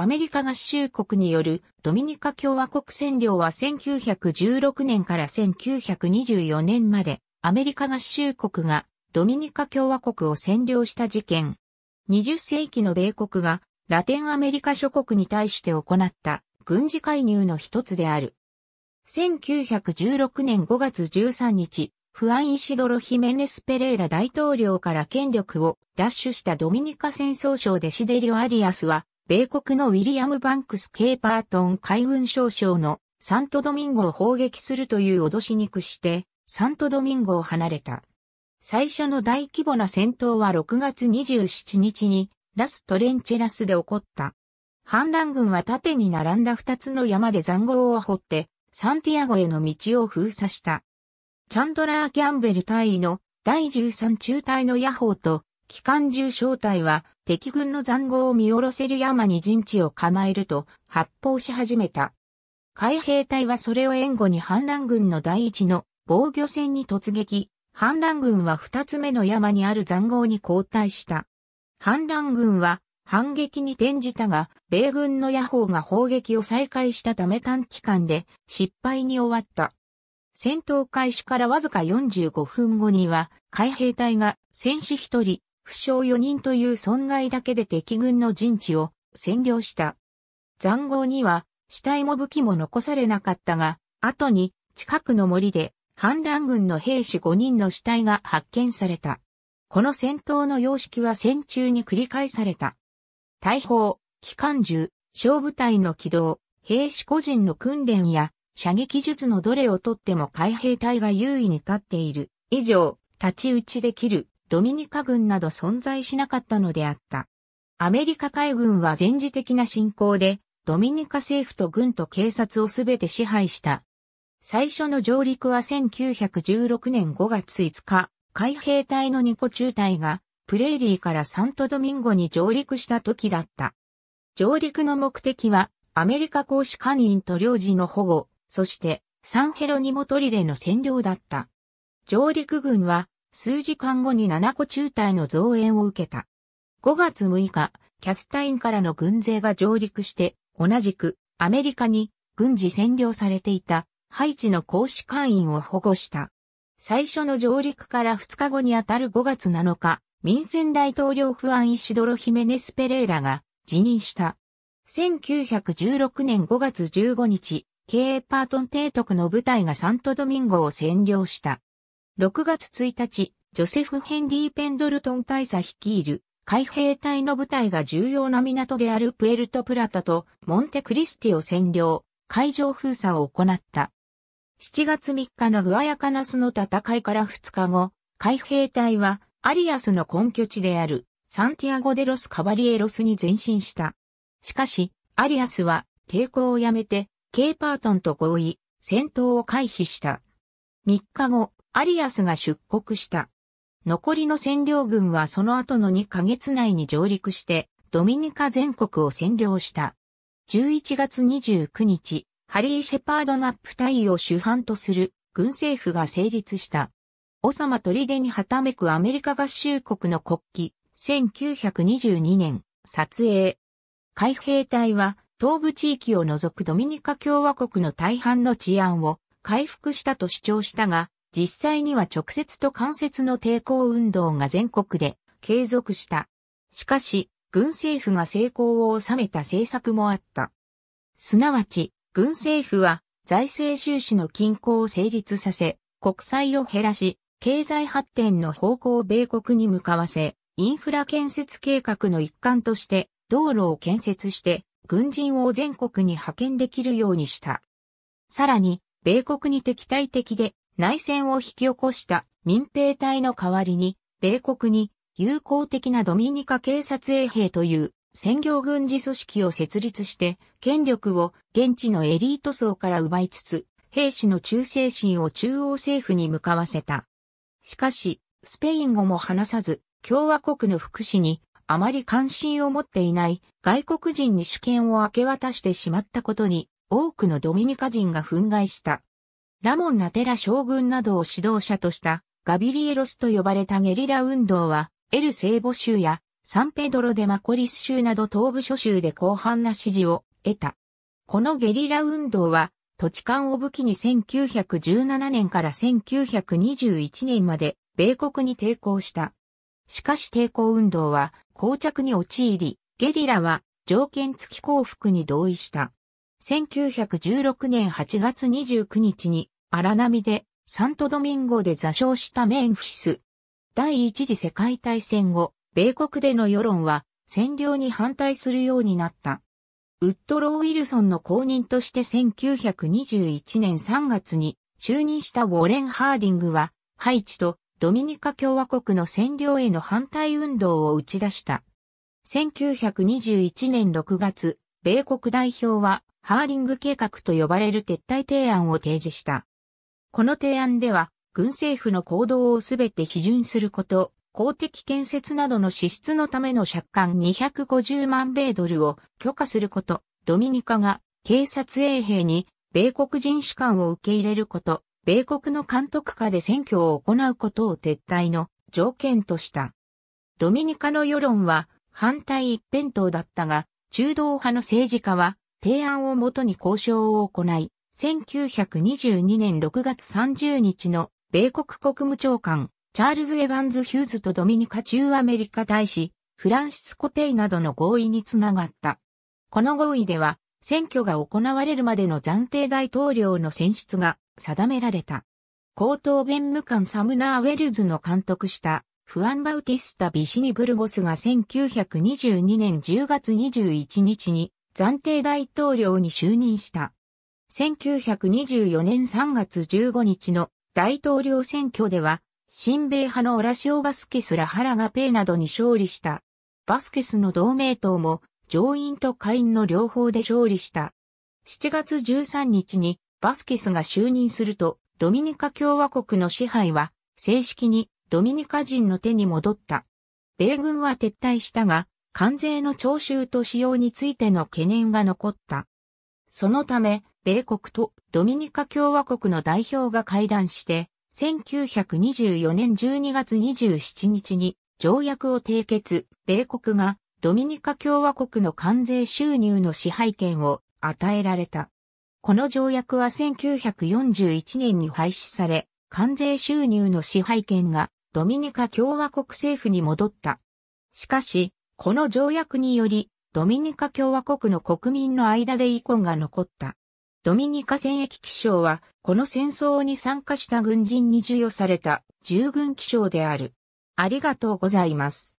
アメリカ合衆国によるドミニカ共和国占領は1916年から1924年までアメリカ合衆国がドミニカ共和国を占領した事件。20世紀の米国がラテンアメリカ諸国に対して行った軍事介入の一つである。1916年5月13日、フアン・イシドロ・ヒメネス・ペレイラ大統領から権力を奪取したドミニカ戦争省でシデリオ・アリアスは米国のウィリアム・バンクス・ケーパートン海軍少将のサントドミンゴを砲撃するという脅しに屈して、サントドミンゴを離れた。最初の大規模な戦闘は6月27日にラストレンチェラスで起こった。反乱軍は縦に並んだ2つの山で残壕を掘って、サンティアゴへの道を封鎖した。チャンドラー・キャンベル隊員の第13中隊の野砲と機関銃小隊は敵軍の残壕を見下ろせる山に陣地を構えると発砲し始めた。海兵隊はそれを援護に反乱軍の第一の防御戦に突撃、反乱軍は二つ目の山にある残壕に後退した。反乱軍は反撃に転じたが、米軍の野砲が砲撃を再開したため短期間で失敗に終わった。戦闘開始からわずか45分後には、海兵隊が戦士一人、負傷4人という損害だけで敵軍の陣地を占領した。残壕には死体も武器も残されなかったが、後に近くの森で反乱軍の兵士5人の死体が発見された。この戦闘の様式は戦中に繰り返された。大砲、機関銃、小部隊の軌動、兵士個人の訓練や射撃術のどれをとっても海兵隊が優位に立っている。以上、立ち打ちできるドミニカ軍など存在しなかったのであった。アメリカ海軍は前時的な侵攻で、ドミニカ政府と軍と警察をすべて支配した。最初の上陸は1916年5月5日、海兵隊のニコ中隊が、プレーリーからサントドミンゴに上陸した時だった。上陸の目的は、アメリカ公使官員と領事の保護、そして、サンヘロニモトリレの占領だった。上陸軍は、数時間後に7個中隊の増援を受けた。5月6日、キャスタインからの軍勢が上陸して、同じくアメリカに軍事占領されていたハイチの公使館員を保護した。最初の上陸から2日後にあたる5月7日、民選大統領不安イシドロ・ヒメネス・ペレイラが辞任した。1916年5月15日、経営パートン提督の部隊がサントドミンゴを占領した。6月1日、ジョセフ・ヘンリー・ペンドルトン大佐率いる海兵隊の部隊が重要な港であるプエルトプラタとモンテクリスティを占領、海上封鎖を行った。7月3日のグアヤカナスの戦いから2日後、海兵隊はアリアスの根拠地であるサンティアゴ・デ・ロス・カバリエロスに前進した。しかし、アリアスは抵抗をやめて、ケイパートンと合意、戦闘を回避した。3日後、アリアスが出国した。残りの占領軍はその後の2ヶ月内に上陸して、ドミニカ全国を占領した。11月29日、ハリー・シェパード・ナップ隊を主犯とする軍政府が成立した。オサマデにはためくアメリカ合衆国の国旗、1922年、撮影。海兵隊は東部地域を除くドミニカ共和国の大半の治安を回復したと主張したが、実際には直接と間接の抵抗運動が全国で継続した。しかし、軍政府が成功を収めた政策もあった。すなわち、軍政府は財政収支の均衡を成立させ、国債を減らし、経済発展の方向を米国に向かわせ、インフラ建設計画の一環として道路を建設して軍人を全国に派遣できるようにした。さらに、米国に敵対的で内戦を引き起こした民兵隊の代わりに、米国に友好的なドミニカ警察衛兵という専業軍事組織を設立して、権力を現地のエリート層から奪いつつ、兵士の忠誠心を中央政府に向かわせた。しかし、スペイン語も話さず、共和国の福祉にあまり関心を持っていない外国人に主権を明け渡してしまったことに、多くのドミニカ人が憤慨した。ラモン・ナテラ将軍などを指導者としたガビリエロスと呼ばれたゲリラ運動は、エル・セーボ州やサンペドロ・デ・マコリス州など東部諸州で広範な支持を得た。このゲリラ運動は、土地勘を武器に1917年から1921年まで米国に抵抗した。しかし抵抗運動は膠着に陥り、ゲリラは条件付き降伏に同意した。1916年8月29日に荒波でサントドミンゴで座礁したメンフィス。第一次世界大戦後、米国での世論は占領に反対するようになった。ウッドロー・ウィルソンの後任として1921年3月に就任したウォレン・ハーディングは、ハイチとドミニカ共和国の占領への反対運動を打ち出した。1921年6月、米国代表はハーリング計画と呼ばれる撤退提案を提示した。この提案では、軍政府の行動をすべて批准すること、公的建設などの支出のための借款250万米ドルを許可すること、ドミニカが警察衛兵に米国人士官を受け入れること、米国の監督下で選挙を行うことを撤退の条件とした。ドミニカの世論は反対一辺倒だったが、中道派の政治家は提案をもとに交渉を行い、1922年6月30日の米国国務長官、チャールズ・エヴァンズ・ヒューズとドミニカ中アメリカ大使、フランシスコ・ペイなどの合意につながった。この合意では、選挙が行われるまでの暫定大統領の選出が定められた。高等弁務官サムナー・ウェルズの監督したフアン・バウティスタ・ビシニ・ブルゴスが1922年10月21日に暫定大統領に就任した。1924年3月15日の大統領選挙では、新米派のオラシオ・バスケス・ラハラガペーなどに勝利した。バスケスの同盟党も上院と下院の両方で勝利した。7月13日にバスケスが就任すると、ドミニカ共和国の支配は正式にドミニカ人の手に戻った。米軍は撤退したが、関税の徴収と使用についての懸念が残った。そのため、米国とドミニカ共和国の代表が会談して、1924年12月27日に条約を締結、米国がドミニカ共和国の関税収入の支配権を与えられた。この条約は1941年に廃止され、関税収入の支配権がドミニカ共和国政府に戻った。しかし、この条約により、ドミニカ共和国の国民の間で遺恨が残った。ドミニカ戦役記章は、この戦争に参加した軍人に授与された従軍記章である。ありがとうございます。